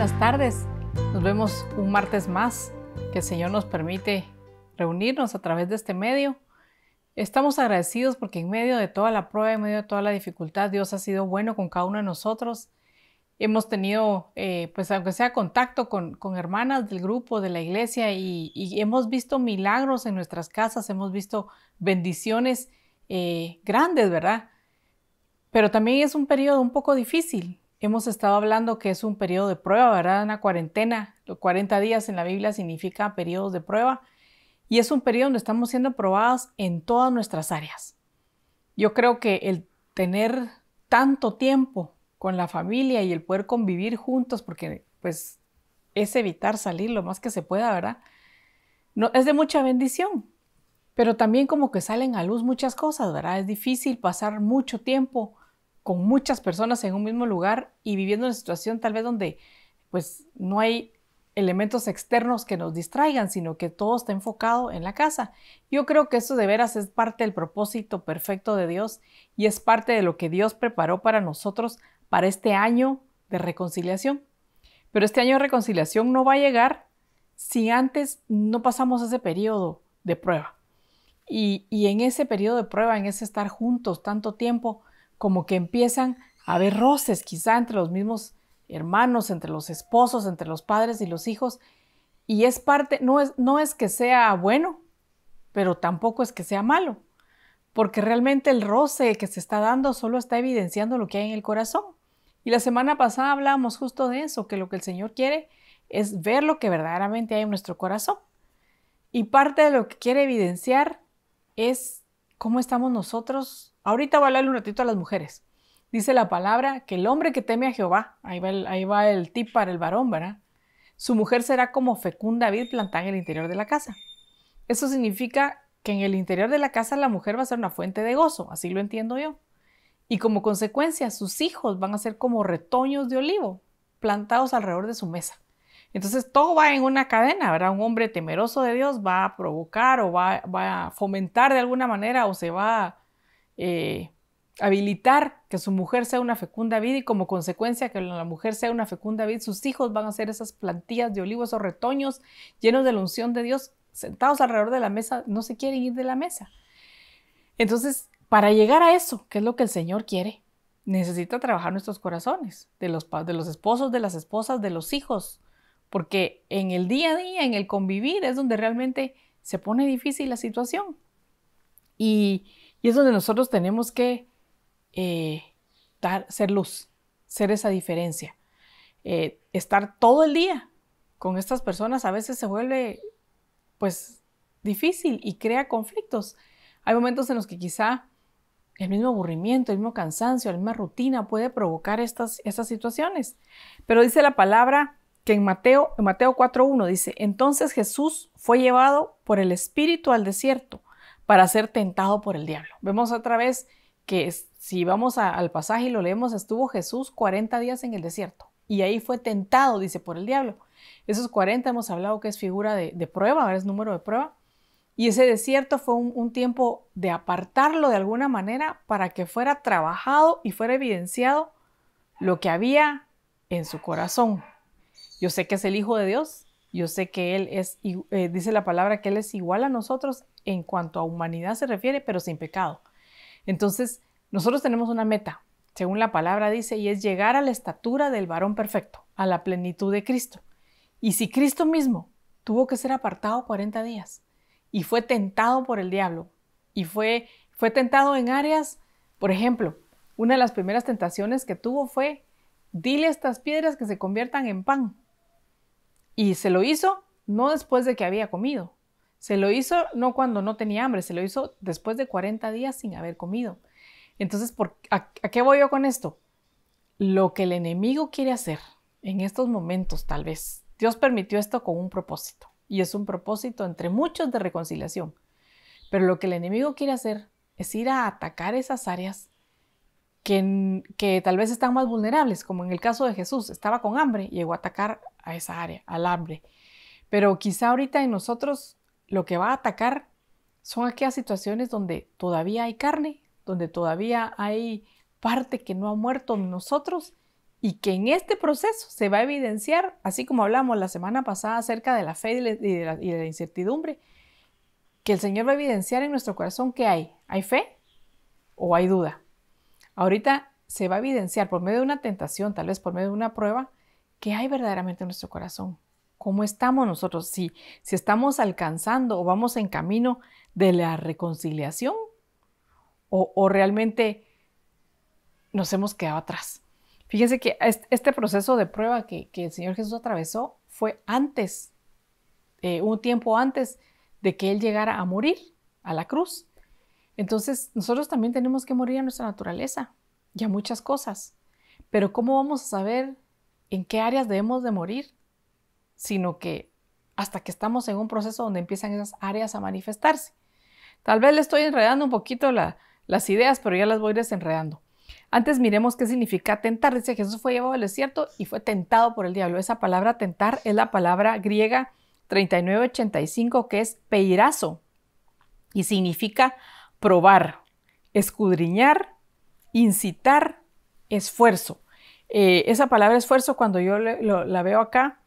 buenas tardes. Nos vemos un martes más que el Señor nos permite reunirnos a través de este medio. Estamos agradecidos porque en medio de toda la prueba, en medio de toda la dificultad, Dios ha sido bueno con cada uno de nosotros. Hemos tenido, eh, pues aunque sea contacto con, hermanas del grupo, de la iglesia, y, hemos visto milagros en nuestras casas, hemos visto bendiciones eh, grandes, ¿verdad? Pero también es un periodo un poco difícil, Hemos estado hablando que es un periodo de prueba, ¿verdad? Una cuarentena. Los 40 días en la Biblia significa periodos de prueba. Y es un periodo donde estamos siendo probados en todas nuestras áreas. Yo creo que el tener tanto tiempo con la familia y el poder convivir juntos, porque pues es evitar salir lo más que se pueda, ¿verdad? No, es de mucha bendición, pero también como que salen a luz muchas cosas, ¿verdad? Es difícil pasar mucho tiempo con muchas personas en un mismo lugar y viviendo una situación tal vez donde pues no hay elementos externos que nos distraigan, sino que todo está enfocado en la casa. Yo creo que eso de veras es parte del propósito perfecto de Dios y es parte de lo que Dios preparó para nosotros para este año de reconciliación. Pero este año de reconciliación no va a llegar si antes no pasamos ese periodo de prueba. Y, y en ese periodo de prueba, en ese estar juntos tanto tiempo, como que empiezan a haber roces quizá entre los mismos hermanos, entre los esposos, entre los padres y los hijos. Y es parte, no es, no es que sea bueno, pero tampoco es que sea malo, porque realmente el roce que se está dando solo está evidenciando lo que hay en el corazón. Y la semana pasada hablábamos justo de eso, que lo que el Señor quiere es ver lo que verdaderamente hay en nuestro corazón. Y parte de lo que quiere evidenciar es ¿Cómo estamos nosotros? Ahorita voy a hablarle un ratito a las mujeres. Dice la palabra que el hombre que teme a Jehová, ahí va el, ahí el tip para el varón, ¿verdad? Su mujer será como fecunda vid plantada en el interior de la casa. Eso significa que en el interior de la casa la mujer va a ser una fuente de gozo, así lo entiendo yo. Y como consecuencia, sus hijos van a ser como retoños de olivo plantados alrededor de su mesa. Entonces todo va en una cadena, ¿verdad? Un hombre temeroso de Dios va a provocar o va, a fomentar de alguna manera o se va a eh, habilitar que su mujer sea una fecunda vida y como consecuencia que la mujer sea una fecunda vida, sus hijos van a ser esas plantillas de olivos o retoños llenos de la unción de Dios, sentados alrededor de la mesa, no se quieren ir de la mesa. Entonces, para llegar a eso, que es lo que el Señor quiere, necesita trabajar nuestros corazones, de los, de los esposos, de las esposas, de los hijos, porque en el día a día, en el convivir, es donde realmente se pone difícil la situación. Y, es donde nosotros tenemos que eh, dar, ser luz, ser esa diferencia. Eh, estar todo el día con estas personas a veces se vuelve pues difícil y crea conflictos. Hay momentos en los que quizá el mismo aburrimiento, el mismo cansancio, la misma rutina puede provocar estas, estas situaciones. Pero dice la palabra que en Mateo, en Mateo 4.1 dice, entonces Jesús fue llevado por el Espíritu al desierto para ser tentado por el diablo. Vemos otra vez que si vamos al pasaje y lo leemos, estuvo Jesús 40 días en el desierto y ahí fue tentado, dice, por el diablo. Esos 40 hemos hablado que es figura de, prueba, ahora es número de prueba. Y ese desierto fue un, un, tiempo de apartarlo de alguna manera para que fuera trabajado y fuera evidenciado lo que había en su corazón. Yo sé que es el Hijo de Dios, yo sé que Él es, eh, dice la palabra que Él es igual a nosotros en cuanto a humanidad se refiere, pero sin pecado. Entonces, nosotros tenemos una meta, según la palabra dice, y es llegar a la estatura del varón perfecto, a la plenitud de Cristo. Y si Cristo mismo tuvo que ser apartado 40 días y fue tentado por el diablo y fue, fue tentado en áreas, por ejemplo, una de las primeras tentaciones que tuvo fue, dile estas piedras que se conviertan en pan. Y se lo hizo no después de que había comido. Se lo hizo no cuando no tenía hambre, se lo hizo después de 40 días sin haber comido. Entonces, ¿por, a, qué voy yo con esto? Lo que el enemigo quiere hacer en estos momentos, tal vez. Dios permitió esto con un propósito. Y es un propósito entre muchos de reconciliación. Pero lo que el enemigo quiere hacer es ir a atacar esas áreas que, que, tal vez están más vulnerables, como en el caso de Jesús, estaba con hambre, y llegó a atacar a esa área, al hambre. Pero quizá ahorita en nosotros lo que va a atacar son aquellas situaciones donde todavía hay carne, donde todavía hay parte que no ha muerto en nosotros y que en este proceso se va a evidenciar, así como hablamos la semana pasada acerca de la fe y de la, incertidumbre, que el Señor va a evidenciar en nuestro corazón que hay, hay fe o hay duda. Ahorita se va a evidenciar por medio de una tentación, tal vez por medio de una prueba, qué hay verdaderamente en nuestro corazón, cómo estamos nosotros, si, si estamos alcanzando o vamos en camino de la reconciliación o, o realmente nos hemos quedado atrás. Fíjense que este proceso de prueba que, el Señor Jesús atravesó fue antes, eh, un tiempo antes de que Él llegara a morir a la cruz. Entonces, nosotros también tenemos que morir a nuestra naturaleza y a muchas cosas. Pero ¿cómo vamos a saber en qué áreas debemos de morir, sino que hasta que estamos en un proceso donde empiezan esas áreas a manifestarse. Tal vez le estoy enredando un poquito las ideas, pero ya las voy desenredando. Antes miremos qué significa tentar. Dice Jesús fue llevado al desierto y fue tentado por el diablo. Esa palabra tentar es la palabra griega 3985 que es peirazo y significa probar, escudriñar, incitar, esfuerzo. Eh, esa palabra esfuerzo, cuando yo la veo acá,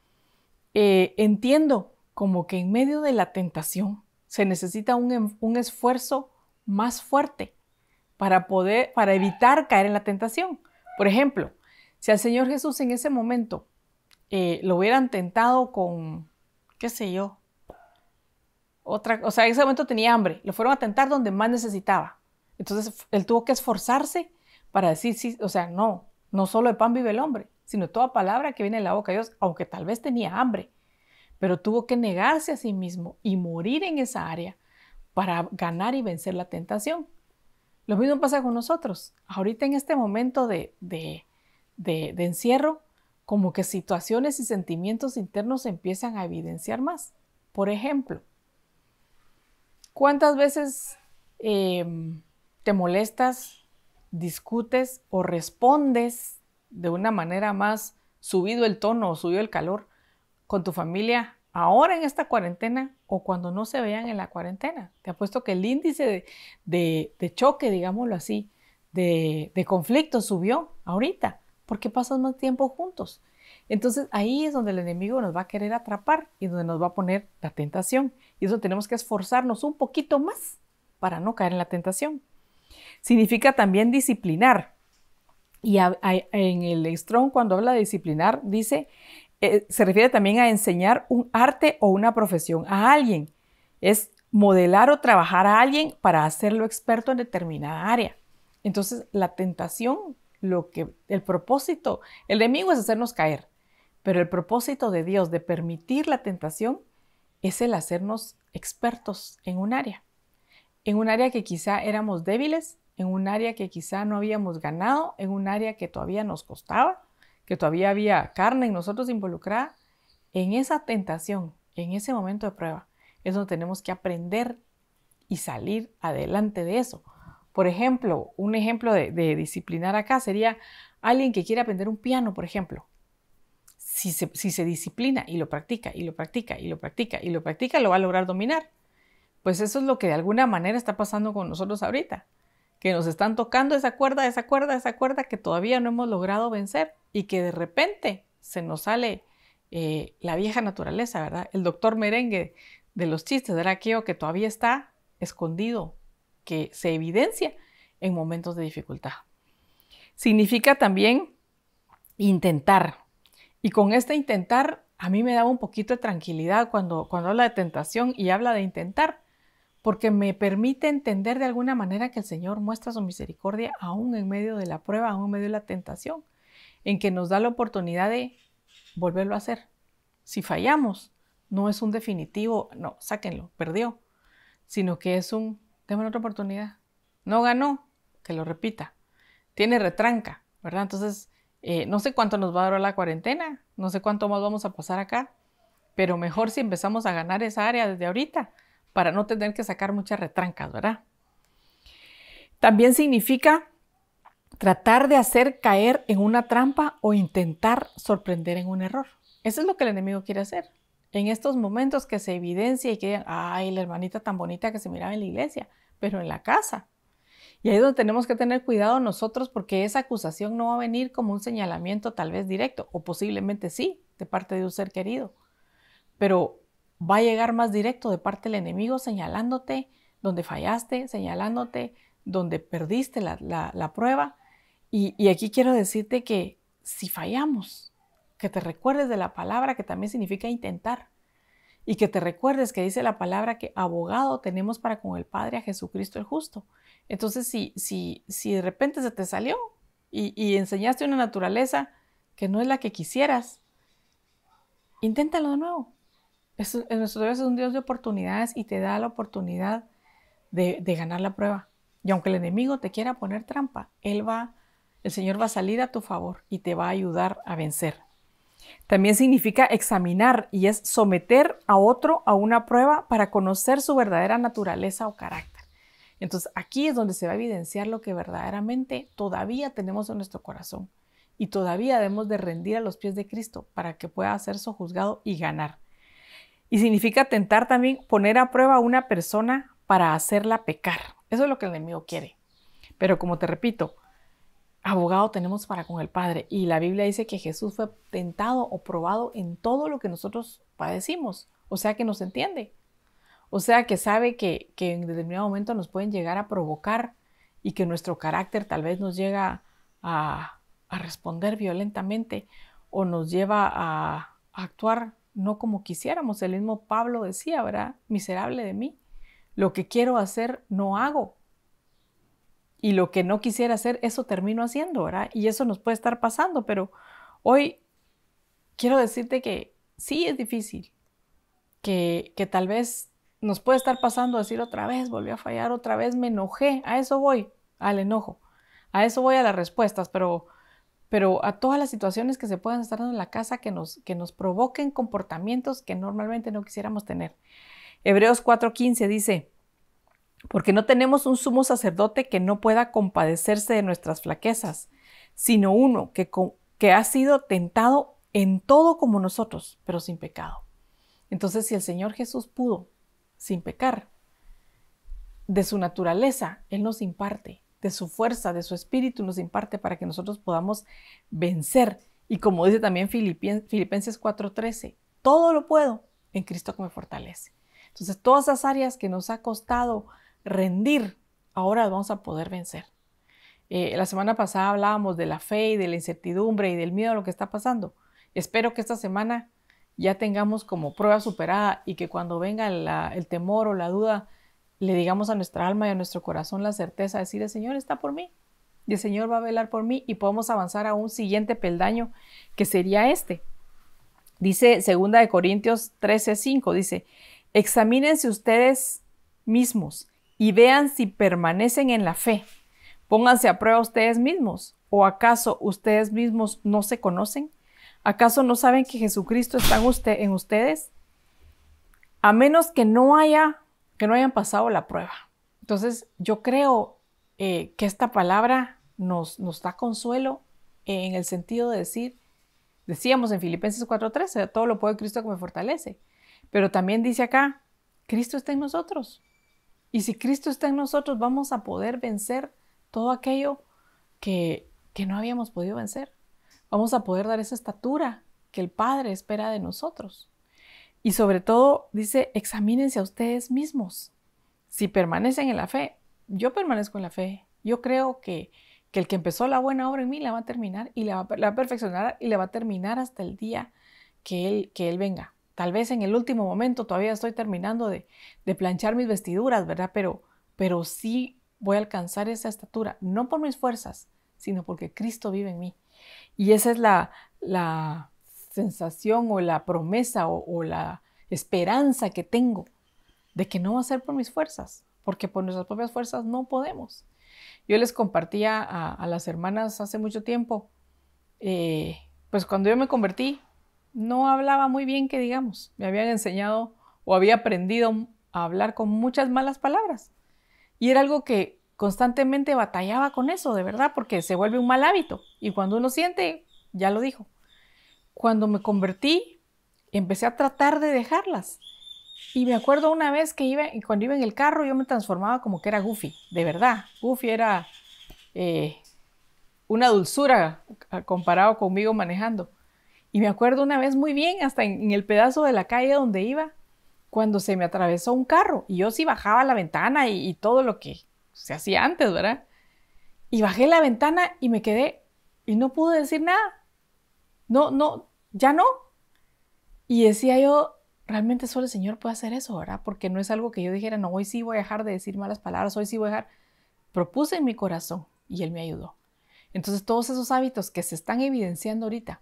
eh, entiendo como que en medio de la tentación se necesita em, un, esfuerzo más fuerte para poder, para evitar caer en la tentación. Por ejemplo, si al Señor Jesús en ese momento eh, lo hubieran tentado con, qué sé yo, otra, o sea, en ese momento tenía hambre, lo fueron a tentar donde más necesitaba. Entonces él tuvo que esforzarse para decir, sí, o sea, no, no solo de pan vive el hombre, sino toda palabra que viene de la boca de Dios, aunque tal vez tenía hambre, pero tuvo que negarse a sí mismo y morir en esa área para ganar y vencer la tentación. Lo mismo pasa con nosotros. Ahorita en este momento de, de, de, encierro, como que situaciones y sentimientos internos empiezan a evidenciar más. Por ejemplo, ¿cuántas veces em, te molestas discutes o respondes de una manera más subido el tono o subido el calor con tu familia ahora en esta cuarentena o cuando no se vean en la cuarentena. Te apuesto que el índice de, de, choque, digámoslo así, de, de conflicto subió ahorita porque pasan más tiempo juntos. Entonces ahí es donde el enemigo nos va a querer atrapar y donde nos va a poner la tentación. Y eso tenemos que esforzarnos un poquito más para no caer en la tentación. Significa también disciplinar. Y en el Strong, cuando habla de disciplinar, dice, eh, se refiere también a enseñar un arte o una profesión a alguien. Es modelar o trabajar a alguien para hacerlo experto en determinada área. Entonces, la tentación, lo que el propósito, el enemigo es hacernos caer, pero el propósito de Dios de permitir la tentación es el hacernos expertos en un área en un área que quizá éramos débiles, en un área que quizá no habíamos ganado, en un área que todavía nos costaba, que todavía había carne en nosotros involucrada, en esa tentación, en ese momento de prueba, es donde tenemos que aprender y salir adelante de eso. Por ejemplo, un ejemplo de, disciplinar acá sería alguien que quiere aprender un piano, por ejemplo. si se disciplina y lo practica y lo practica y lo practica y lo practica, lo va a lograr dominar. Pues eso es lo que de alguna manera está pasando con nosotros ahorita, que nos están tocando esa cuerda, esa cuerda, esa cuerda que todavía no hemos logrado vencer y que de repente se nos sale eh, la vieja naturaleza, ¿verdad? El doctor merengue de los chistes de aquello que todavía está escondido, que se evidencia en momentos de dificultad. Significa también intentar. Y con este intentar, a mí me daba un poquito de tranquilidad cuando, cuando habla de tentación y habla de intentar, porque me permite entender de alguna manera que el Señor muestra su misericordia aún en medio de la prueba, aún en medio de la tentación, en que nos da la oportunidad de volverlo a hacer. Si fallamos, no es un definitivo, no, sáquenlo, perdió, sino que es un, démosle otra oportunidad. No ganó, que lo repita. Tiene retranca, ¿verdad? Entonces, eh, no sé cuánto nos va a durar la cuarentena, no sé cuánto más vamos a pasar acá, pero mejor si empezamos a ganar esa área desde ahorita para no tener que sacar muchas retrancas, ¿verdad? También significa tratar de hacer caer en una trampa o intentar sorprender en un error. Eso es lo que el enemigo quiere hacer. En estos momentos que se evidencia y que digan, ay, la hermanita tan bonita que se miraba en la iglesia, pero en la casa. Y ahí es donde tenemos que tener cuidado nosotros porque esa acusación no va a venir como un señalamiento tal vez directo, o posiblemente sí, de parte de un ser querido. Pero va a llegar más directo de parte del enemigo señalándote donde fallaste, señalándote donde perdiste la, prueba. Y, aquí quiero decirte que si fallamos, que te recuerdes de la palabra que también significa intentar y que te recuerdes que dice la palabra que abogado tenemos para con el Padre a Jesucristo el justo. Entonces, si, si, si de repente se te salió y, y enseñaste una naturaleza que no es la que quisieras, inténtalo de nuevo nuestro Dios es un Dios de oportunidades y te da la oportunidad de, ganar la prueba. Y aunque el enemigo te quiera poner trampa, él va, el Señor va a salir a tu favor y te va a ayudar a vencer. También significa examinar y es someter a otro a una prueba para conocer su verdadera naturaleza o carácter. Entonces aquí es donde se va a evidenciar lo que verdaderamente todavía tenemos en nuestro corazón y todavía debemos de rendir a los pies de Cristo para que pueda ser sojuzgado y ganar. Y significa tentar también poner a prueba a una persona para hacerla pecar. Eso es lo que el enemigo quiere. Pero como te repito, abogado tenemos para con el Padre. Y la Biblia dice que Jesús fue tentado o probado en todo lo que nosotros padecimos. O sea que nos entiende. O sea que sabe que, en determinado momento nos pueden llegar a provocar y que nuestro carácter tal vez nos llega a, responder violentamente o nos lleva a, a actuar no como quisiéramos. El mismo Pablo decía, ¿verdad? Miserable de mí. Lo que quiero hacer no hago. Y lo que no quisiera hacer, eso termino haciendo, ¿verdad? Y eso nos puede estar pasando, pero hoy quiero decirte que sí es difícil, que, tal vez nos puede estar pasando decir otra vez, volví a fallar, otra vez me enojé, a eso voy, al enojo, a eso voy a las respuestas, pero pero a todas las situaciones que se puedan estar dando en la casa que nos, que nos provoquen comportamientos que normalmente no quisiéramos tener. Hebreos 4:15 dice, porque no tenemos un sumo sacerdote que no pueda compadecerse de nuestras flaquezas, sino uno que, que ha sido tentado en todo como nosotros, pero sin pecado. Entonces, si el Señor Jesús pudo, sin pecar, de su naturaleza, Él nos imparte de su fuerza, de su espíritu, nos imparte para que nosotros podamos vencer. Y como dice también Filipenses 4:13, todo lo puedo en Cristo que me fortalece. Entonces, todas esas áreas que nos ha costado rendir, ahora vamos a poder vencer. Eh, la semana pasada hablábamos de la fe y de la incertidumbre y del miedo a lo que está pasando. Espero que esta semana ya tengamos como prueba superada y que cuando venga el temor o la duda, le digamos a nuestra alma y a nuestro corazón la certeza de decir, el Señor está por mí, y el Señor va a velar por mí y podemos avanzar a un siguiente peldaño que sería este. Dice 2 de Corintios 13:5 dice, "Examínense ustedes mismos y vean si permanecen en la fe. Pónganse a prueba ustedes mismos, o acaso ustedes mismos no se conocen? ¿Acaso no saben que Jesucristo está en ustedes? A menos que no haya no hayan pasado la prueba. Entonces, yo creo eh, que esta palabra nos, nos da consuelo en el sentido de decir, decíamos en Filipenses 4:13, todo lo puede Cristo que me fortalece, pero también dice acá, Cristo está en nosotros. Y si Cristo está en nosotros, vamos a poder vencer todo aquello que, que no habíamos podido vencer. Vamos a poder dar esa estatura que el Padre espera de nosotros. Y sobre todo, dice, examínense a ustedes mismos. Si permanecen en la fe, yo permanezco en la fe. Yo creo que, que el que empezó la buena obra en mí la va a terminar y la va, a perfeccionar y la va a terminar hasta el día que él, que él venga. Tal vez en el último momento todavía estoy terminando de, de planchar mis vestiduras, ¿verdad? Pero, pero sí voy a alcanzar esa estatura, no por mis fuerzas, sino porque Cristo vive en mí. Y esa es la, la, sensación o la promesa o, la esperanza que tengo de que no va a ser por mis fuerzas, porque por nuestras propias fuerzas no podemos. Yo les compartía a, las hermanas hace mucho tiempo, eh, pues cuando yo me convertí, no hablaba muy bien, que digamos, me habían enseñado o había aprendido a hablar con muchas malas palabras. Y era algo que constantemente batallaba con eso, de verdad, porque se vuelve un mal hábito. Y cuando uno siente, ya lo dijo, cuando me convertí, empecé a tratar de dejarlas. Y me acuerdo una vez que iba, cuando iba en el carro, yo me transformaba como que era Goofy, de verdad. Goofy era eh, una dulzura ah, comparado conmigo manejando. Y me acuerdo una vez muy bien, hasta en, el pedazo de la calle donde iba, cuando se me atravesó un carro. Y yo sí bajaba la ventana y, y todo lo que se hacía antes, ¿verdad? Y bajé la ventana y me quedé y no pude decir nada no, no, ya no. Y decía yo, realmente solo el Señor puede hacer eso, ¿verdad? Porque no es algo que yo dijera, no, hoy sí voy a dejar de decir malas palabras, hoy sí voy a dejar. Propuse en mi corazón y Él me ayudó. Entonces todos esos hábitos que se están evidenciando ahorita,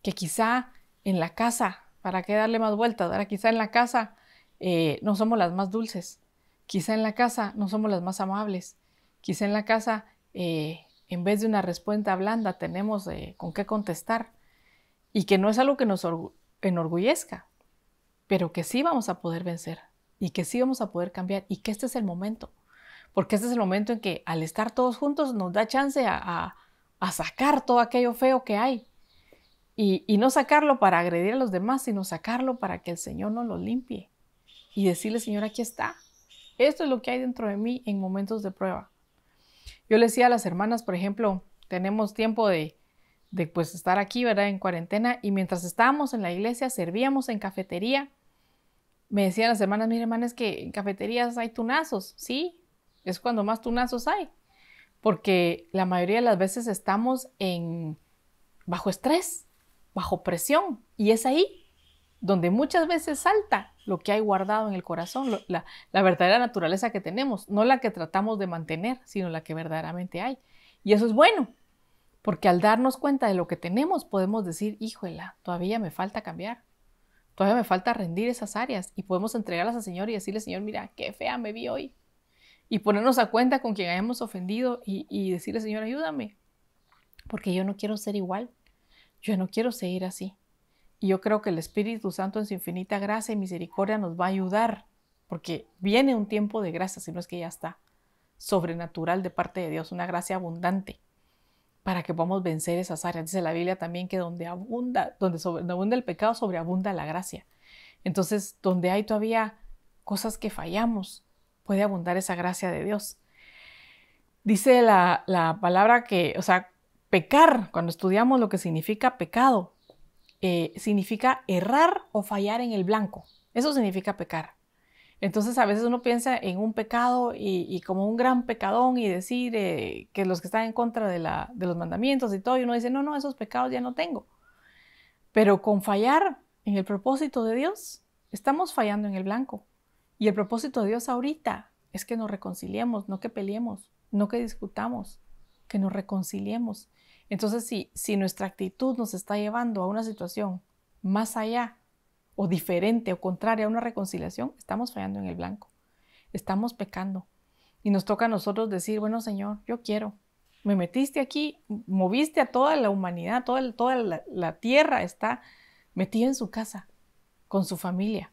que quizá en la casa, ¿para qué darle más vueltas? ¿verdad? Quizá en la casa eh, no somos las más dulces, quizá en la casa no somos las más amables, quizá en la casa eh, en vez de una respuesta blanda tenemos eh, con qué contestar y que no es algo que nos enorgullezca, pero que sí vamos a poder vencer y que sí vamos a poder cambiar y que este es el momento, porque este es el momento en que al estar todos juntos nos da chance a, sacar todo aquello feo que hay y, y, no sacarlo para agredir a los demás, sino sacarlo para que el Señor nos lo limpie y decirle, Señor, aquí está, esto es lo que hay dentro de mí en momentos de prueba. Yo le decía a las hermanas, por ejemplo, tenemos tiempo de, de pues estar aquí, ¿verdad? En cuarentena y mientras estábamos en la iglesia, servíamos en cafetería. Me decían las hermanas, mis hermanas, que en cafeterías hay tunazos, ¿sí? Es cuando más tunazos hay, porque la mayoría de las veces estamos en bajo estrés, bajo presión y es ahí donde muchas veces salta lo que hay guardado en el corazón, la verdadera naturaleza que tenemos, no la que tratamos de mantener, sino la que verdaderamente hay. Y eso es bueno, porque al darnos cuenta de lo que tenemos, podemos decir, híjola, todavía me falta cambiar. Todavía me falta rendir esas áreas y podemos entregarlas al Señor y decirle, Señor, mira, qué fea me vi hoy. Y ponernos a cuenta con quien hayamos ofendido y, y decirle, Señor, ayúdame. Porque yo no quiero ser igual. Yo no quiero seguir así. Y yo creo que el Espíritu Santo en su infinita gracia y misericordia nos va a ayudar, porque viene un tiempo de gracia, si no es que ya está, sobrenatural de parte de Dios, una gracia abundante para que podamos vencer esas áreas. Dice la Biblia también que donde abunda, donde, abunda el pecado, sobreabunda la gracia. Entonces, donde hay todavía cosas que fallamos, puede abundar esa gracia de Dios. Dice la, palabra que, o sea, pecar, cuando estudiamos lo que significa pecado, eh, significa errar o fallar en el blanco. Eso significa pecar. Entonces a veces uno piensa en un pecado y, como un gran pecadón y decir que los que están en contra de, la, de los mandamientos y todo, y uno dice, no, no, esos pecados ya no tengo. Pero con fallar en el propósito de Dios, estamos fallando en el blanco. Y el propósito de Dios ahorita es que nos reconciliemos, no que peleemos, no que discutamos, que nos reconciliemos. Entonces, si, si nuestra actitud nos está llevando a una situación más allá o diferente o contraria a una reconciliación, estamos fallando en el blanco, estamos pecando. Y nos toca a nosotros decir, bueno Señor, yo quiero, me metiste aquí, moviste a toda la humanidad, toda, toda la tierra está metida en su casa, con su familia,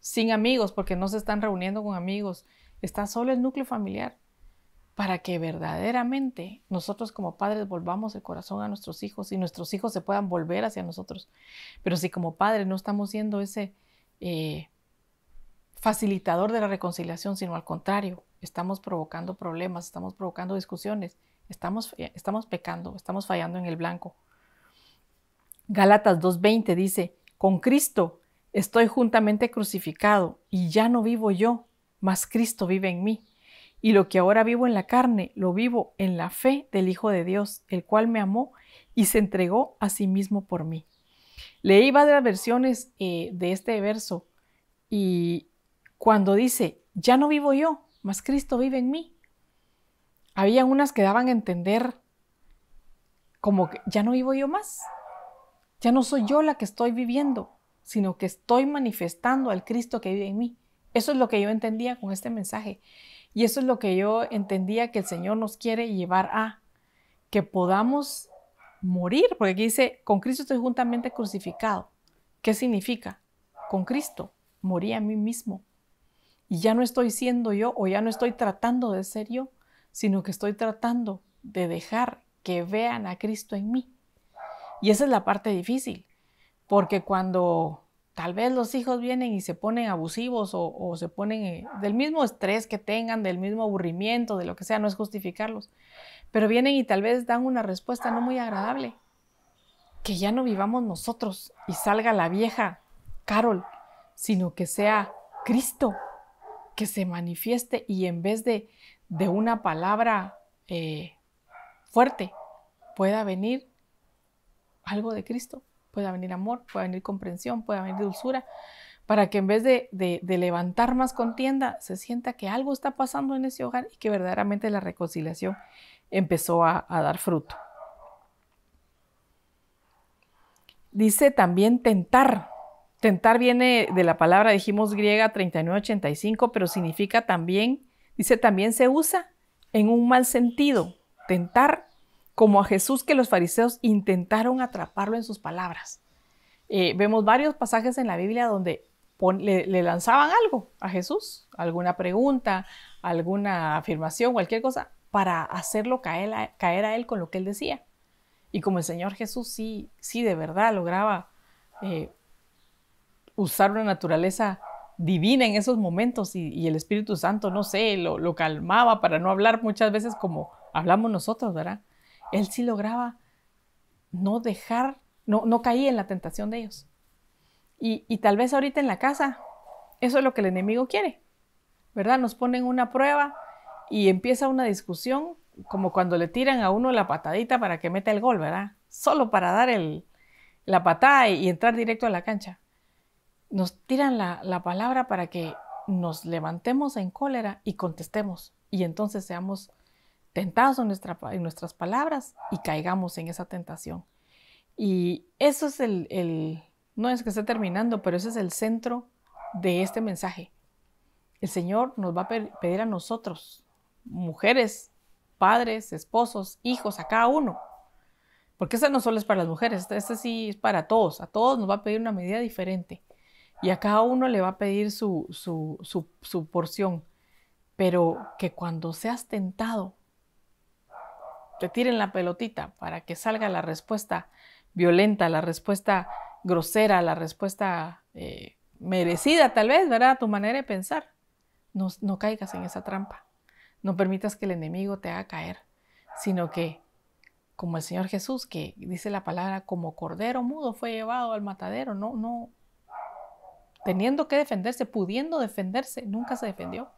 sin amigos, porque no se están reuniendo con amigos, está solo el núcleo familiar para que verdaderamente nosotros como padres volvamos el corazón a nuestros hijos y nuestros hijos se puedan volver hacia nosotros. Pero si como padres no estamos siendo ese eh, facilitador de la reconciliación, sino al contrario, estamos provocando problemas, estamos provocando discusiones, estamos, estamos pecando, estamos fallando en el blanco. Galatas 2.20 dice, con Cristo estoy juntamente crucificado y ya no vivo yo, mas Cristo vive en mí y lo que ahora vivo en la carne, lo vivo en la fe del Hijo de Dios, el cual me amó y se entregó a sí mismo por mí. Leí varias versiones eh, de este verso y cuando dice, ya no vivo yo, mas Cristo vive en mí. Había unas que daban a entender como que ya no vivo yo más, ya no soy yo la que estoy viviendo, sino que estoy manifestando al Cristo que vive en mí. Eso es lo que yo entendía con este mensaje. Y eso es lo que yo entendía que el Señor nos quiere llevar a, que podamos morir, porque aquí dice, con Cristo estoy juntamente crucificado. ¿Qué significa? Con Cristo morí a mí mismo. Y ya no estoy siendo yo o ya no estoy tratando de ser yo, sino que estoy tratando de dejar que vean a Cristo en mí. Y esa es la parte difícil, porque cuando tal vez los hijos vienen y se ponen abusivos o, se ponen eh, del mismo estrés que tengan, del mismo aburrimiento, de lo que sea, no es justificarlos, pero vienen y tal vez dan una respuesta no muy agradable. Que ya no vivamos nosotros y salga la vieja Carol, sino que sea Cristo que se manifieste y en vez de, de una palabra eh, fuerte pueda venir algo de Cristo pueda venir amor, pueda venir comprensión, pueda venir dulzura, para que en vez de, levantar más contienda, se sienta que algo está pasando en ese hogar y que verdaderamente la reconciliación empezó a, a dar fruto. Dice también tentar. Tentar viene de la palabra, dijimos griega 3985, pero significa también, dice también se usa en un mal sentido. Tentar como a Jesús que los fariseos intentaron atraparlo en sus palabras. Eh, vemos varios pasajes en la Biblia donde le, lanzaban algo a Jesús, alguna pregunta, alguna afirmación, cualquier cosa, para hacerlo caer a, él con lo que él decía. Y como el Señor Jesús sí, sí de verdad lograba eh, usar una naturaleza divina en esos momentos y, el Espíritu Santo, no sé, lo, calmaba para no hablar muchas veces como hablamos nosotros, ¿verdad? él sí lograba no dejar, no, no caía en la tentación de ellos. Y, tal vez ahorita en la casa, eso es lo que el enemigo quiere, ¿verdad? Nos ponen una prueba y empieza una discusión, como cuando le tiran a uno la patadita para que meta el gol, ¿verdad? Solo para dar el, la patada y, entrar directo a la cancha. Nos tiran la, la palabra para que nos levantemos en cólera y contestemos y entonces seamos tentados en, nuestras palabras y caigamos en esa tentación. Y eso es el, no es que esté terminando, pero ese es el centro de este mensaje. El Señor nos va a pedir a nosotros, mujeres, padres, esposos, hijos, a cada uno. Porque ese no solo es para las mujeres, este, este sí es para todos. A todos nos va a pedir una medida diferente. Y a cada uno le va a pedir su, su, su, su porción. Pero que cuando seas tentado, te tiren la pelotita para que salga la respuesta violenta, la respuesta grosera, la respuesta eh, merecida tal vez, ¿verdad? tu manera de pensar. No, no caigas en esa trampa. No permitas que el enemigo te haga caer, sino que, como el Señor Jesús, que dice la palabra, como cordero mudo fue llevado al matadero, no, no, teniendo que defenderse, pudiendo defenderse, nunca se defendió.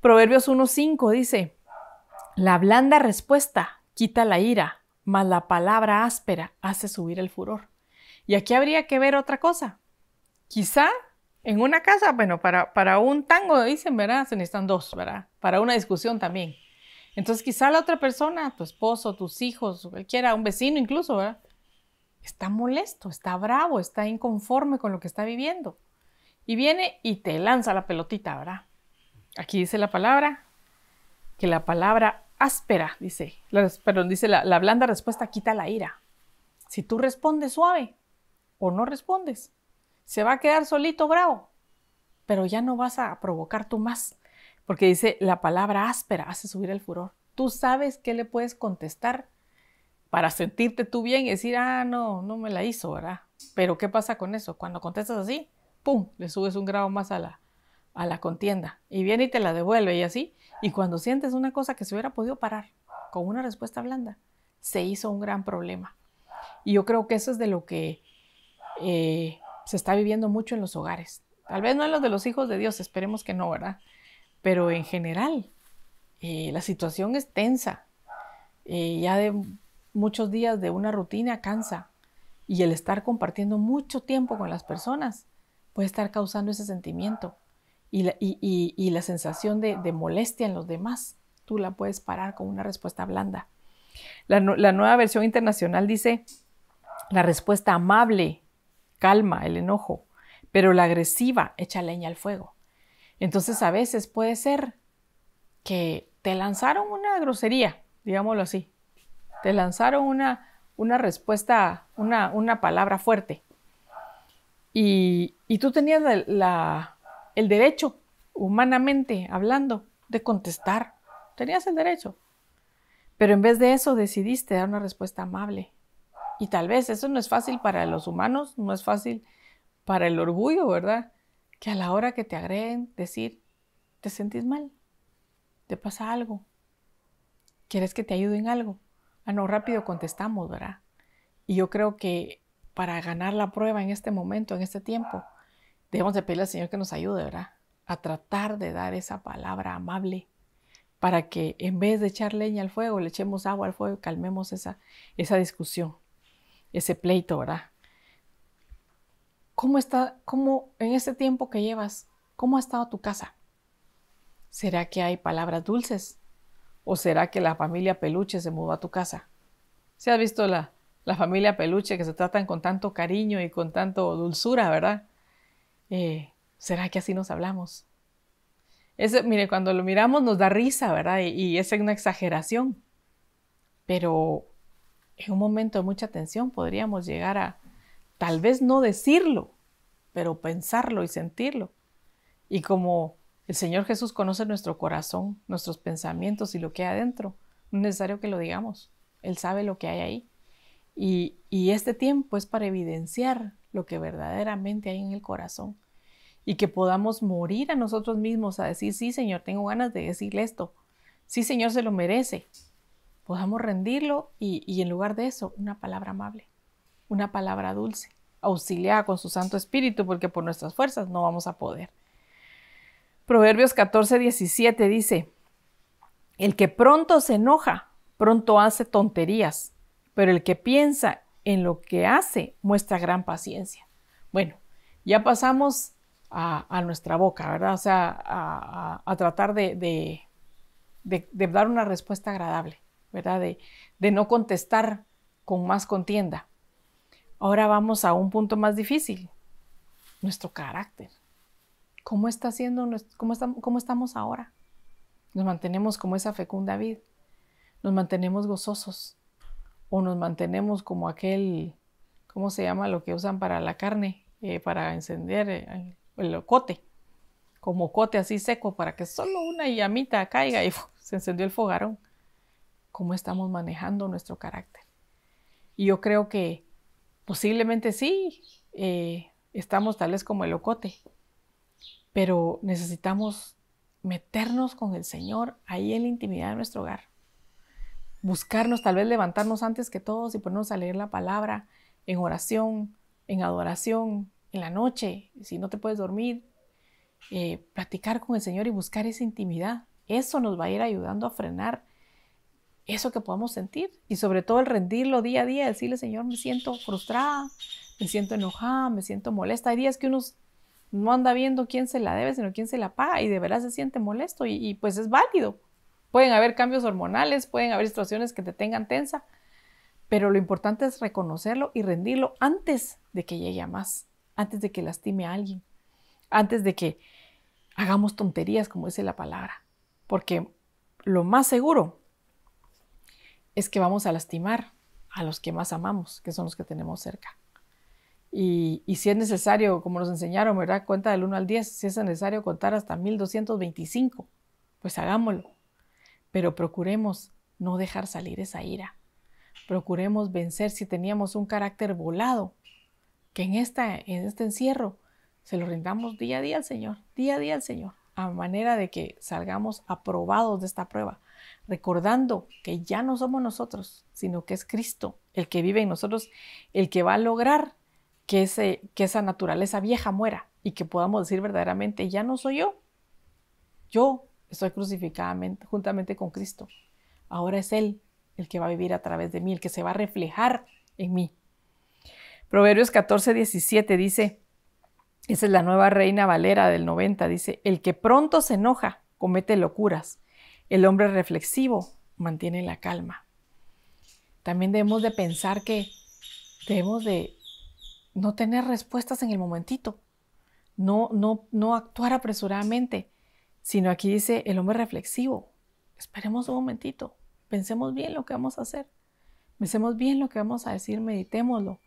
Proverbios 1.5 dice, la blanda respuesta quita la ira, mas la palabra áspera hace subir el furor. Y aquí habría que ver otra cosa. Quizá en una casa, bueno, para, para un tango dicen, ¿verdad? Se necesitan dos, ¿verdad? Para una discusión también. Entonces quizá la otra persona, tu esposo, tus hijos, cualquiera, un vecino incluso, ¿verdad? Está molesto, está bravo, está inconforme con lo que está viviendo. Y viene y te lanza la pelotita, ¿verdad? Aquí dice la palabra, que la palabra áspera, dice, perdón, dice la, blanda respuesta quita la ira. Si tú respondes suave o no respondes, se va a quedar solito bravo, pero ya no vas a provocar tú más, porque dice la palabra áspera hace subir el furor. Tú sabes qué le puedes contestar para sentirte tú bien y decir, ah, no, no me la hizo, ¿verdad? Pero ¿qué pasa con eso? Cuando contestas así, ¡pum!, le subes un grado más a la, a la contienda y viene y te la devuelve y así. Y cuando sientes una cosa que se hubiera podido parar con una respuesta blanda, se hizo un gran problema. Y yo creo que eso es de lo que eh, se está viviendo mucho en los hogares. Tal vez no en los de los hijos de Dios, esperemos que no, ¿verdad? Pero en general, eh, la situación es tensa. Eh, ya de muchos días de una rutina cansa. Y el estar compartiendo mucho tiempo con las personas puede estar causando ese sentimiento y la, sensación de, molestia en los demás, tú la puedes parar con una respuesta blanda. La, nueva versión internacional dice, la respuesta amable calma el enojo, pero la agresiva echa leña al fuego. Entonces a veces puede ser que te lanzaron una grosería, digámoslo así, te lanzaron una, una respuesta, una, una palabra fuerte. Y, tú tenías la, el derecho, humanamente hablando, de contestar. Tenías el derecho. Pero en vez de eso decidiste dar una respuesta amable. Y tal vez eso no es fácil para los humanos, no es fácil para el orgullo, ¿verdad? Que a la hora que te agreguen, decir, te sentís mal, te pasa algo, quieres que te ayude en algo. Ah, no, rápido contestamos, ¿verdad? Y yo creo que para ganar la prueba en este momento, en este tiempo, debemos de pedirle al Señor que nos ayude, ¿verdad? A tratar de dar esa palabra amable para que en vez de echar leña al fuego, le echemos agua al fuego y calmemos esa, esa discusión, ese pleito, ¿verdad? ¿Cómo está, cómo en este tiempo que llevas, cómo ha estado tu casa? ¿Será que hay palabras dulces? ¿O será que la familia peluche se mudó a tu casa? ¿Se ha visto la, la familia peluche que se tratan con tanto cariño y con tanto dulzura, verdad? Eh, ¿será que así nos hablamos? Ese, mire, cuando lo miramos nos da risa, ¿verdad? Y, y es una exageración. Pero en un momento de mucha tensión podríamos llegar a, tal vez no decirlo, pero pensarlo y sentirlo. Y como el Señor Jesús conoce nuestro corazón, nuestros pensamientos y lo que hay adentro, no es necesario que lo digamos. Él sabe lo que hay ahí. y este tiempo es para evidenciar lo que verdaderamente hay en el corazón y que podamos morir a nosotros mismos a decir, sí, Señor, tengo ganas de decirle esto, sí, Señor, se lo merece. Podamos rendirlo y, en lugar de eso, una palabra amable, una palabra dulce, auxiliada con su Santo Espíritu, porque por nuestras fuerzas no vamos a poder. Proverbios 14, 17 dice, el que pronto se enoja, pronto hace tonterías, pero el que piensa en lo que hace muestra gran paciencia. Bueno, ya pasamos a, nuestra boca, ¿verdad? O sea, a, tratar de, dar una respuesta agradable, ¿verdad? de no contestar con más contienda. Ahora vamos a un punto más difícil, nuestro carácter. ¿Cómo está siendo, cómo, cómo estamos ahora? Nos mantenemos como esa fecunda vid, nos mantenemos gozosos, o nos mantenemos como aquel, ¿cómo se llama lo que usan para la carne? Eh, para encender eh, el, ocote, como cote así seco para que solo una llamita caiga y se encendió el fogarón. ¿Cómo estamos manejando nuestro carácter? Y yo creo que posiblemente sí, eh, estamos tal vez como el ocote, pero necesitamos meternos con el Señor ahí en la intimidad de nuestro hogar buscarnos, tal vez levantarnos antes que todos y ponernos a leer la palabra en oración, en adoración, en la noche, si no te puedes dormir, eh, platicar con el Señor y buscar esa intimidad. Eso nos va a ir ayudando a frenar eso que podamos sentir y sobre todo el rendirlo día a día, decirle, Señor, me siento frustrada, me siento enojada, me siento molesta. Hay días que uno no anda viendo quién se la debe, sino quién se la paga y de verdad se siente molesto y pues es válido Pueden haber cambios hormonales, pueden haber situaciones que te tengan tensa, pero lo importante es reconocerlo y rendirlo antes de que llegue a más, antes de que lastime a alguien, antes de que hagamos tonterías, como dice la palabra, porque lo más seguro es que vamos a lastimar a los que más amamos, que son los que tenemos cerca. Y, si es necesario, como nos enseñaron, ¿verdad? Cuenta del 1 al 10, si es necesario contar hasta 1225, pues hagámoslo pero procuremos no dejar salir esa ira. Procuremos vencer si teníamos un carácter volado, que en, esta, en este encierro se lo rindamos día a día al Señor, día a día al Señor, a manera de que salgamos aprobados de esta prueba, recordando que ya no somos nosotros, sino que es Cristo el que vive en nosotros, el que va a lograr que, que esa naturaleza vieja muera y que podamos decir verdaderamente, ya no soy yo, yo Estoy crucificada juntamente con Cristo. Ahora es Él el que va a vivir a través de mí, el que se va a reflejar en mí. Proverbios 14, 17 dice, esa es la nueva reina Valera del 90, dice, el que pronto se enoja comete locuras, el hombre reflexivo mantiene la calma. También debemos de pensar que debemos de no tener respuestas en el momentito, no, no, no actuar apresuradamente, sino aquí dice el hombre reflexivo. Esperemos un momentito, pensemos bien lo que vamos a hacer, pensemos bien lo que vamos a decir, meditémoslo,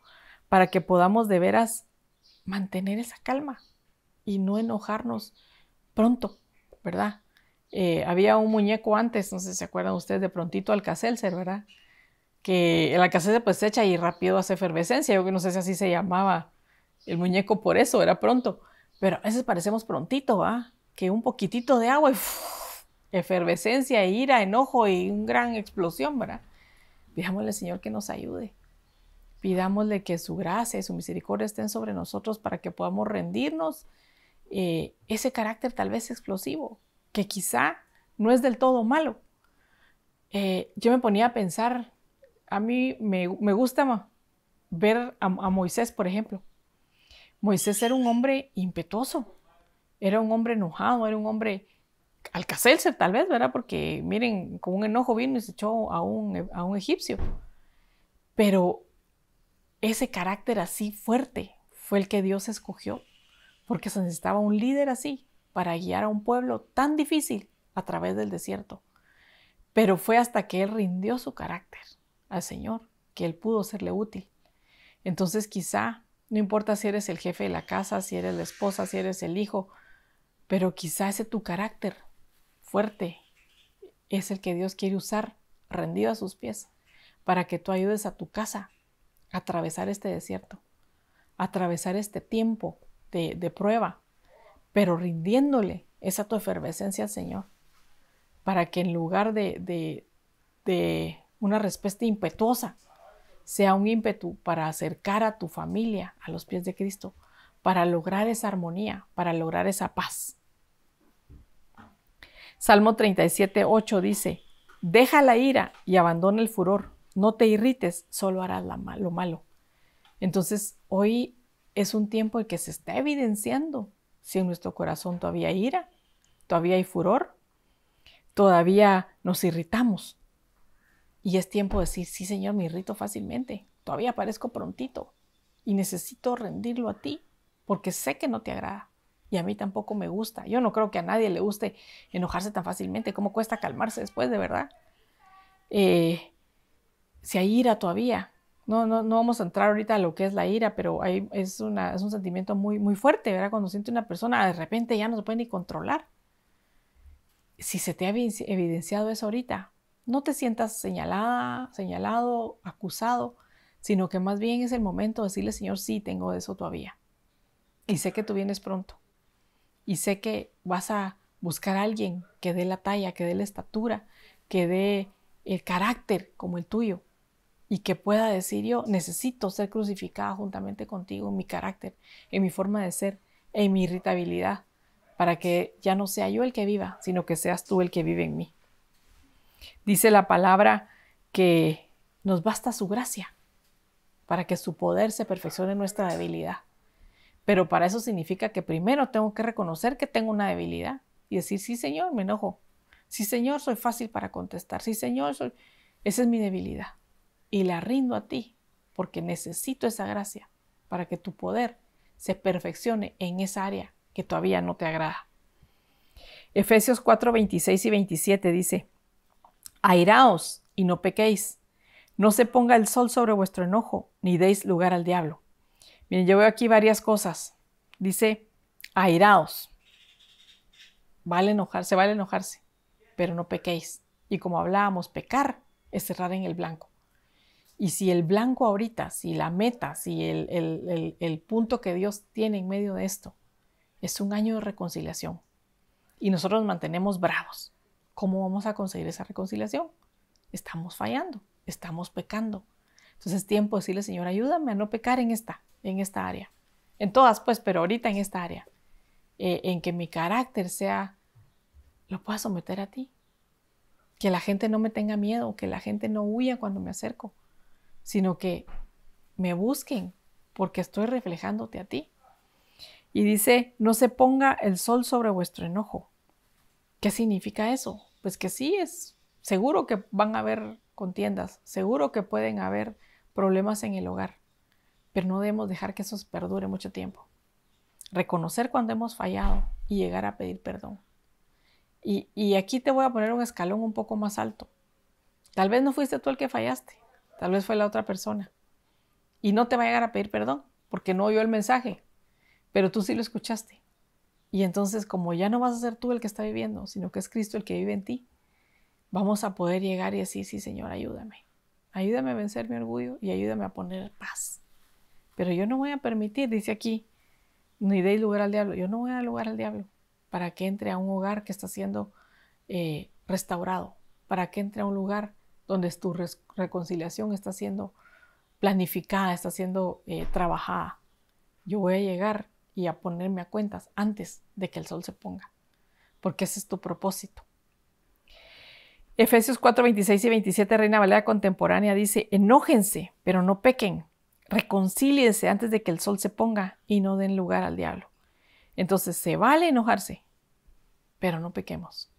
para que podamos de veras mantener esa calma y no enojarnos pronto, ¿verdad? Eh, había un muñeco antes, no sé si se acuerdan ustedes, de prontito Alcacelser, ¿verdad? Que el Alcacelser pues se echa y rápido hace efervescencia, yo que no sé si así se llamaba el muñeco por eso, era pronto, pero a veces parecemos prontito, ¿ah? que un poquitito de agua y efervescencia, ira, enojo y una gran explosión, ¿verdad? Pidámosle al Señor que nos ayude. Pidámosle que su gracia y su misericordia estén sobre nosotros para que podamos rendirnos eh, ese carácter tal vez explosivo, que quizá no es del todo malo. Eh, yo me ponía a pensar, a mí me, me gusta ver a, a Moisés, por ejemplo. Moisés era un hombre impetuoso, era un hombre enojado, era un hombre alcacelser tal vez, ¿verdad? Porque miren, con un enojo vino y se echó a un, a un egipcio. Pero ese carácter así fuerte fue el que Dios escogió, porque se necesitaba un líder así para guiar a un pueblo tan difícil a través del desierto. Pero fue hasta que él rindió su carácter al Señor que él pudo serle útil. Entonces quizá, no importa si eres el jefe de la casa, si eres la esposa, si eres el hijo, pero quizás ese tu carácter fuerte es el que Dios quiere usar rendido a sus pies para que tú ayudes a tu casa a atravesar este desierto, a atravesar este tiempo de, prueba, pero rindiéndole esa tu efervescencia al Señor, para que en lugar de, de, de una respuesta impetuosa, sea un ímpetu para acercar a tu familia a los pies de Cristo, para lograr esa armonía, para lograr esa paz. Salmo 37, 8 dice, deja la ira y abandona el furor, no te irrites, solo harás lo malo. Entonces, hoy es un tiempo en que se está evidenciando si en nuestro corazón todavía hay ira, todavía hay furor, todavía nos irritamos. Y es tiempo de decir, sí Señor, me irrito fácilmente, todavía aparezco prontito y necesito rendirlo a ti porque sé que no te agrada. Y a mí tampoco me gusta. Yo no creo que a nadie le guste enojarse tan fácilmente. ¿Cómo cuesta calmarse después, de verdad? Eh, si hay ira todavía. No, no, vamos a entrar ahorita a lo que es la ira, pero es, es un sentimiento muy, muy fuerte, ¿verdad? Cuando siente una persona, de repente ya no se puede ni controlar. Si se te ha evidenciado eso ahorita, no te sientas señalada, señalado, acusado, sino que más bien es el momento de decirle, Señor, sí, tengo eso todavía. Y sé que tú vienes pronto y sé que vas a buscar a alguien que dé la talla, que dé la estatura, que dé el carácter como el tuyo y que pueda decir yo necesito ser crucificada juntamente contigo en mi carácter, en mi forma de ser, en mi irritabilidad, para que ya no sea yo el que viva, sino que seas tú el que vive en mí. Dice la palabra que nos basta su gracia para que su poder se perfeccione en nuestra debilidad. Pero para eso significa que primero tengo que reconocer que tengo una debilidad y decir, sí, Señor, me enojo. Sí, Señor, soy fácil para contestar. Sí, Señor, esa es mi debilidad. Y la rindo a ti porque necesito esa gracia para que tu poder se perfeccione en esa área que todavía no te agrada. Efesios 4, 26 y 27 dice, Airaos y no pequéis, no se ponga el sol sobre vuestro enojo, ni deis lugar al diablo. Miren, yo veo aquí varias cosas. Dice, airaos. Vale enojarse, vale enojarse, pero no pequéis. Y como hablábamos, pecar es cerrar en el blanco. Y si el blanco ahorita, si la meta, si el, el punto que Dios tiene en medio de esto, es un año de reconciliación. Y nosotros nos mantenemos bravos. ¿Cómo vamos a conseguir esa reconciliación? Estamos fallando, estamos pecando, entonces, tiempo de decirle, Señor, ayúdame a no pecar en esta, en esta área. En todas, pues, pero ahorita en esta área. Eh, en que mi carácter sea, lo pueda someter a ti. Que la gente no me tenga miedo, que la gente no huya cuando me acerco, sino que me busquen porque estoy reflejándote a ti. Y dice, no se ponga el sol sobre vuestro enojo. ¿Qué significa eso? Pues que sí, es seguro que van a haber contiendas, seguro que pueden haber problemas en el hogar, pero no debemos dejar que eso perdure mucho tiempo. Reconocer cuando hemos fallado y llegar a pedir perdón. Y, aquí te voy a poner un escalón un poco más alto. Tal vez no fuiste tú el que fallaste, tal vez fue la otra persona. Y no te va a llegar a pedir perdón porque no oyó el mensaje, pero tú sí lo escuchaste. Y entonces, como ya no vas a ser tú el que está viviendo, sino que es Cristo el que vive en ti, vamos a poder llegar y decir, sí, Señor, ayúdame. Ayúdame a vencer mi orgullo y ayúdame a poner paz. Pero yo no voy a permitir, dice aquí, ni deis lugar al diablo. Yo no voy a dar lugar al diablo para que entre a un hogar que está siendo eh, restaurado, para que entre a un lugar donde tu reconciliación está siendo planificada, está siendo eh, trabajada. Yo voy a llegar y a ponerme a cuentas antes de que el sol se ponga, porque ese es tu propósito. Efesios 4, 26 y 27, Reina Valera Contemporánea, dice, enójense, pero no pequen, reconcíliense antes de que el sol se ponga y no den lugar al diablo. Entonces, se vale enojarse, pero no pequemos.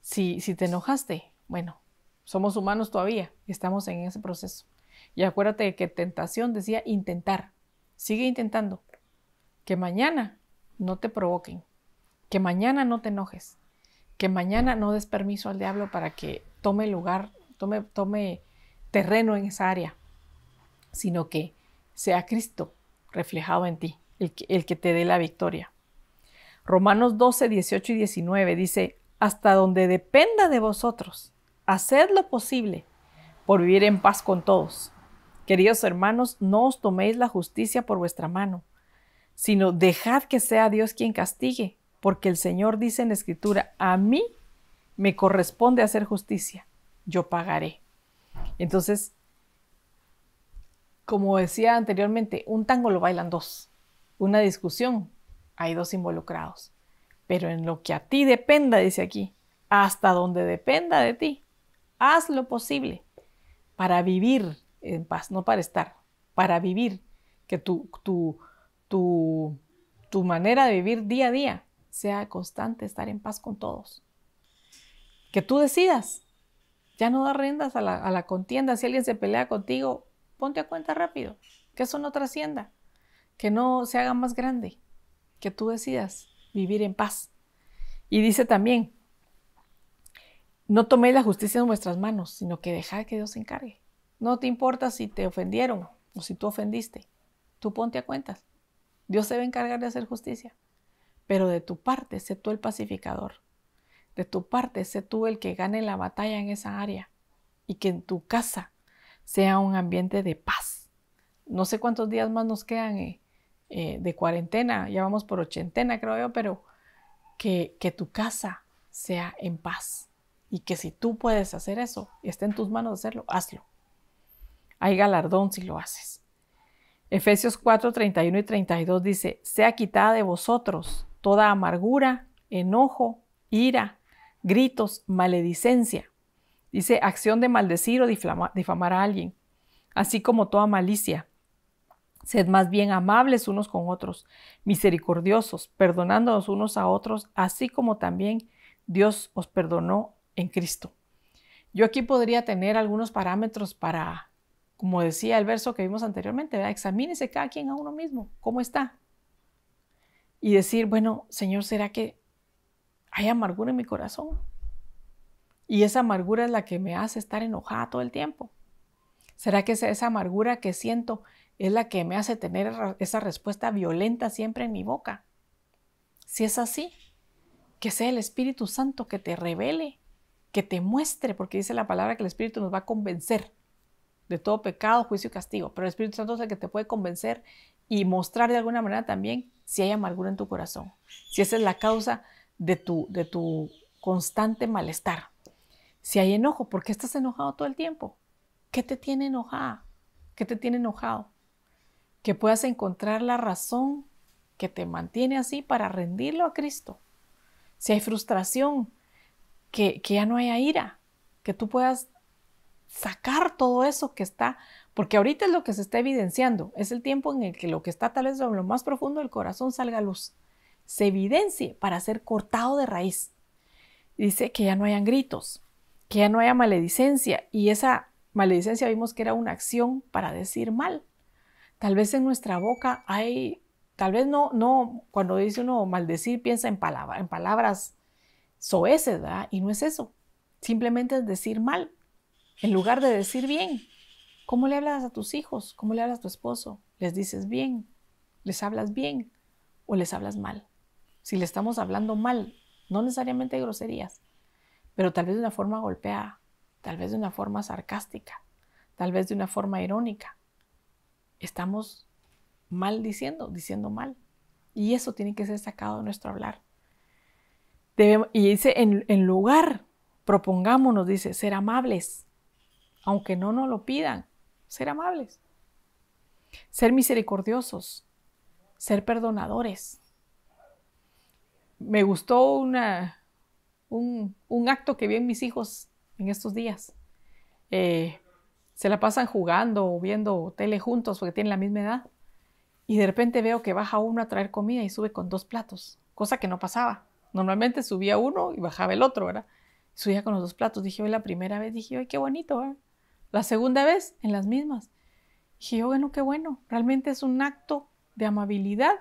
Si, si te enojaste, bueno, somos humanos todavía, estamos en ese proceso. Y acuérdate que tentación decía intentar, sigue intentando, que mañana no te provoquen, que mañana no te enojes, que mañana no des permiso al diablo para que tome lugar, tome, tome terreno en esa área, sino que sea Cristo reflejado en ti, el que, el que te dé la victoria. Romanos 12, 18 y 19 dice, hasta donde dependa de vosotros, haced lo posible por vivir en paz con todos. Queridos hermanos, no os toméis la justicia por vuestra mano, sino dejad que sea Dios quien castigue, porque el Señor dice en la Escritura, a mí me corresponde hacer justicia, yo pagaré. Entonces, como decía anteriormente, un tango lo bailan dos, una discusión, hay dos involucrados. Pero en lo que a ti dependa, dice aquí, hasta donde dependa de ti, haz lo posible para vivir en paz, no para estar, para vivir, que tu, tu, tu, tu manera de vivir día a día sea constante estar en paz con todos. Que tú decidas. Ya no da riendas a la, contienda. Si alguien se pelea contigo, ponte a cuenta rápido. Que eso no trascienda. Que no se haga más grande. Que tú decidas vivir en paz. Y dice también, no toméis la justicia en vuestras manos, sino que dejad que Dios se encargue. No te importa si te ofendieron o si tú ofendiste. Tú ponte a cuentas. Dios se va a encargar de hacer justicia. Pero de tu parte, sé tú el pacificador. De tu parte, sé tú el que gane la batalla en esa área y que en tu casa sea un ambiente de paz. No sé cuántos días más nos quedan eh, eh, de cuarentena, ya vamos por ochentena creo yo, pero que, que tu casa sea en paz y que si tú puedes hacer eso y está en tus manos hacerlo, hazlo. Hay galardón si lo haces. Efesios 4, 31 y 32 dice, sea quitada de vosotros toda amargura, enojo, ira, gritos, maledicencia. Dice acción de maldecir o difamar a alguien, así como toda malicia. Sed más bien amables unos con otros, misericordiosos, perdonándonos unos a otros, así como también Dios os perdonó en Cristo. Yo aquí podría tener algunos parámetros para, como decía el verso que vimos anteriormente, examínese cada quien a uno mismo, cómo está, y decir, bueno, Señor, ¿será que hay amargura en mi corazón? Y esa amargura es la que me hace estar enojada todo el tiempo. ¿Será que esa amargura que siento es la que me hace tener esa respuesta violenta siempre en mi boca? Si es así, que sea el Espíritu Santo que te revele, que te muestre, porque dice la palabra que el Espíritu nos va a convencer de todo pecado, juicio y castigo, pero el Espíritu Santo es el que te puede convencer y mostrar de alguna manera también si hay amargura en tu corazón, si esa es la causa de tu, de tu constante malestar. Si hay enojo, ¿por qué estás enojado todo el tiempo? ¿Qué te tiene enojada? ¿Qué te tiene enojado? Que puedas encontrar la razón que te mantiene así para rendirlo a Cristo. Si hay frustración, que, que ya no haya ira, que tú puedas sacar todo eso que está porque ahorita es lo que se está evidenciando, es el tiempo en el que lo que está tal vez en lo más profundo del corazón salga a luz, se evidencie para ser cortado de raíz. Dice que ya no hayan gritos, que ya no haya maledicencia y esa maledicencia vimos que era una acción para decir mal. Tal vez en nuestra boca hay, tal vez no, no, cuando dice uno maldecir piensa en, palabra, en palabras soeces, ¿verdad? Y no es eso, simplemente es decir mal, en lugar de decir bien, ¿Cómo le hablas a tus hijos? ¿Cómo le hablas a tu esposo? ¿Les dices bien? ¿Les hablas bien? ¿O les hablas mal? Si le estamos hablando mal, no necesariamente de groserías, pero tal vez de una forma golpeada, tal vez de una forma sarcástica, tal vez de una forma irónica, estamos mal diciendo, diciendo mal. Y eso tiene que ser sacado de nuestro hablar. y dice, en, en lugar, propongámonos, dice, ser amables, aunque no nos lo pidan, ser amables, ser misericordiosos, ser perdonadores. Me gustó una, un, acto que vi en mis hijos en estos días. Eh, se la pasan jugando o viendo tele juntos porque tienen la misma edad. Y de repente veo que baja uno a traer comida y sube con dos platos, cosa que no pasaba. Normalmente subía uno y bajaba el otro, ¿verdad? Subía con los dos platos. Dije, hoy la primera vez, dije, ay, qué bonito, la segunda vez, en las mismas. Y yo, bueno, qué bueno. Realmente es un acto de amabilidad,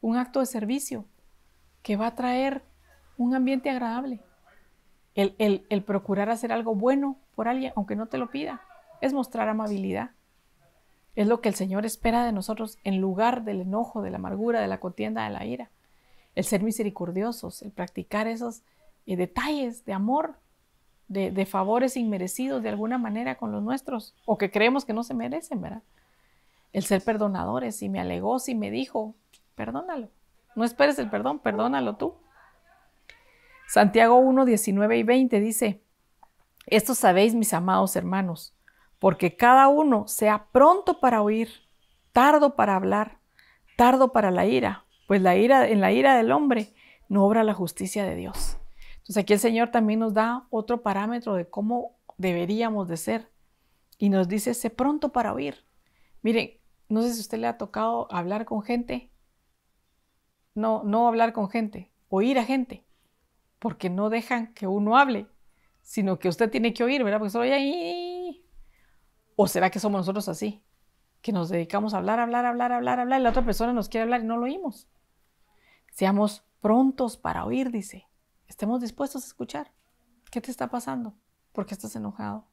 un acto de servicio que va a traer un ambiente agradable. El, el, procurar hacer algo bueno por alguien, aunque no te lo pida, es mostrar amabilidad. Es lo que el Señor espera de nosotros en lugar del enojo, de la amargura, de la contienda, de la ira. El ser misericordiosos, el practicar esos eh, detalles de amor de, favores inmerecidos de alguna manera con los nuestros o que creemos que no se merecen, ¿verdad? El ser perdonadores, y me alegó, si me dijo, perdónalo. No esperes el perdón, perdónalo tú. Santiago 1, 19 y 20 dice, esto sabéis, mis amados hermanos, porque cada uno sea pronto para oír, tardo para hablar, tardo para la ira, pues la ira en la ira del hombre no obra la justicia de Dios. Entonces aquí el Señor también nos da otro parámetro de cómo deberíamos de ser. Y nos dice, sé pronto para oír. Miren, no sé si a usted le ha tocado hablar con gente. No, no hablar con gente, oír a gente. Porque no dejan que uno hable, sino que usted tiene que oír, ¿verdad? Porque solo ahí. ¿O será que somos nosotros así? Que nos dedicamos a hablar, hablar, hablar, hablar, hablar, y la otra persona nos quiere hablar y no lo oímos. Seamos prontos para oír, dice estemos dispuestos a escuchar. ¿Qué te está pasando? ¿Por qué estás enojado?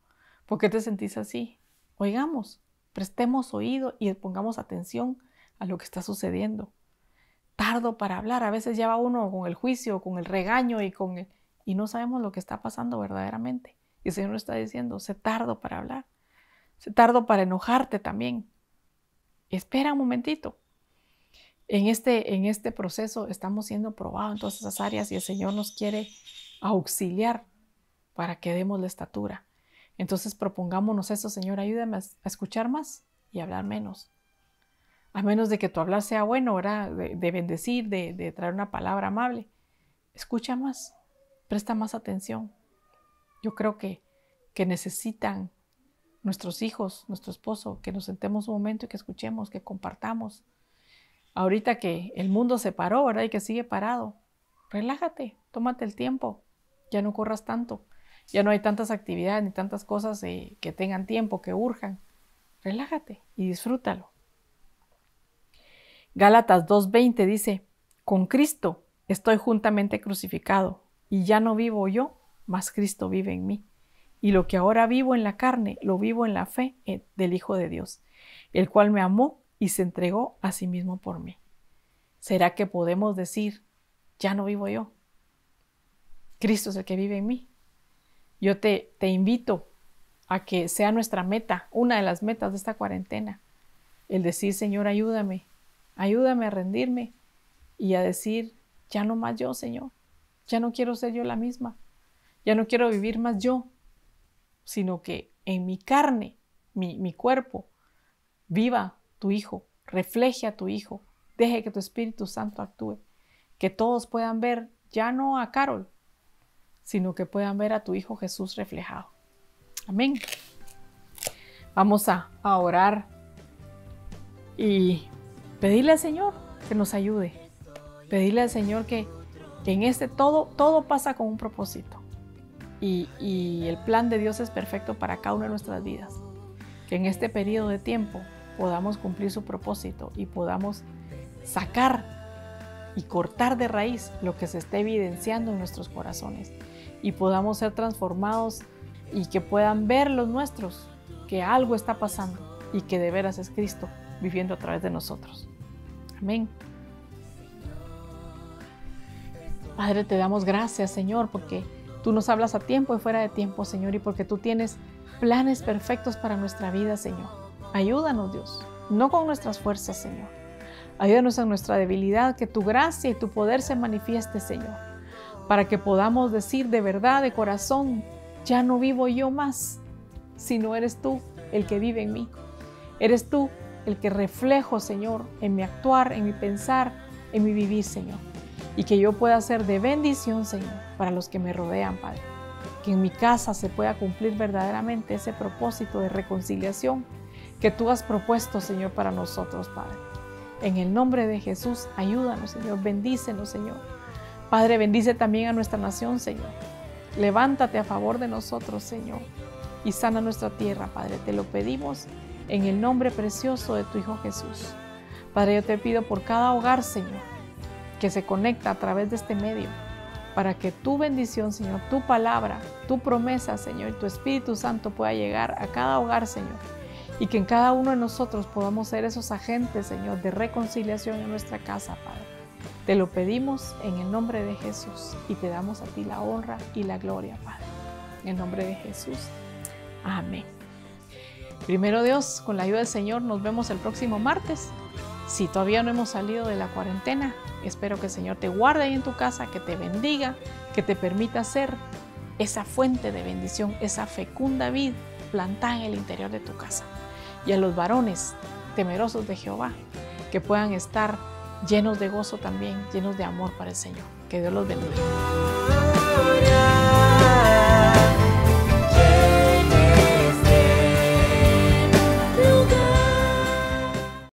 ¿Por qué te sentís así? Oigamos, prestemos oído y pongamos atención a lo que está sucediendo. Tardo para hablar, a veces lleva uno con el juicio, con el regaño y con y no sabemos lo que está pasando verdaderamente. Y el Señor está diciendo, se tardo para hablar, se tardo para enojarte también. Espera un momentito, en este, en este proceso estamos siendo probados en todas esas áreas y el Señor nos quiere auxiliar para que demos la estatura. Entonces propongámonos eso, Señor, ayúdame a escuchar más y hablar menos. A menos de que tu hablar sea bueno, De, bendecir, de, de traer una palabra amable. Escucha más, presta más atención. Yo creo que, que necesitan nuestros hijos, nuestro esposo, que nos sentemos un momento y que escuchemos, que compartamos ahorita que el mundo se paró, ¿verdad? Y que sigue parado. Relájate, tómate el tiempo, ya no corras tanto, ya no hay tantas actividades ni tantas cosas que tengan tiempo, que urjan. Relájate y disfrútalo. Gálatas 2.20 dice, con Cristo estoy juntamente crucificado y ya no vivo yo, mas Cristo vive en mí. Y lo que ahora vivo en la carne, lo vivo en la fe eh, del Hijo de Dios, el cual me amó y se entregó a sí mismo por mí. ¿Será que podemos decir, ya no vivo yo? Cristo es el que vive en mí. Yo te, te invito a que sea nuestra meta, una de las metas de esta cuarentena, el decir, Señor, ayúdame, ayúdame a rendirme y a decir, ya no más yo, Señor, ya no quiero ser yo la misma, ya no quiero vivir más yo, sino que en mi carne, mi, mi cuerpo, viva tu hijo, refleje a tu hijo, deje que tu Espíritu Santo actúe, que todos puedan ver ya no a Carol, sino que puedan ver a tu Hijo Jesús reflejado. Amén. Vamos a, orar y pedirle al Señor que nos ayude, pedirle al Señor que, en este todo, todo pasa con un propósito. Y, y el plan de Dios es perfecto para cada una de nuestras vidas. Que en este periodo de tiempo podamos cumplir su propósito y podamos sacar y cortar de raíz lo que se está evidenciando en nuestros corazones y podamos ser transformados y que puedan ver los nuestros que algo está pasando y que de veras es Cristo viviendo a través de nosotros. Amén. Padre, te damos gracias, Señor, porque tú nos hablas a tiempo y fuera de tiempo, Señor, y porque tú tienes planes perfectos para nuestra vida, Señor. Ayúdanos, Dios, no con nuestras fuerzas, Señor. Ayúdanos en nuestra debilidad, que tu gracia y tu poder se manifieste, Señor, para que podamos decir de verdad, de corazón, ya no vivo yo más, sino eres tú el que vive en mí. Eres tú el que reflejo, Señor, en mi actuar, en mi pensar, en mi vivir, Señor. Y que yo pueda ser de bendición, Señor, para los que me rodean, Padre. Que en mi casa se pueda cumplir verdaderamente ese propósito de reconciliación que tú has propuesto, Señor, para nosotros, Padre. En el nombre de Jesús, ayúdanos, Señor, bendícenos, Señor. Padre, bendice también a nuestra nación, Señor. Levántate a favor de nosotros, Señor, y sana nuestra tierra, Padre. Te lo pedimos en el nombre precioso de tu Hijo Jesús. Padre, yo te pido por cada hogar, Señor, que se conecta a través de este medio, para que tu bendición, Señor, tu palabra, tu promesa, Señor, y tu Espíritu Santo pueda llegar a cada hogar, Señor y que en cada uno de nosotros podamos ser esos agentes, Señor, de reconciliación en nuestra casa, Padre. Te lo pedimos en el nombre de Jesús y te damos a ti la honra y la gloria, Padre. En el nombre de Jesús. Amén. Primero Dios, con la ayuda del Señor, nos vemos el próximo martes. Si todavía no hemos salido de la cuarentena, espero que el Señor te guarde ahí en tu casa, que te bendiga, que te permita ser esa fuente de bendición, esa fecunda vid plantada en el interior de tu casa y a los varones temerosos de Jehová, que puedan estar llenos de gozo también, llenos de amor para el Señor. Que Dios los bendiga.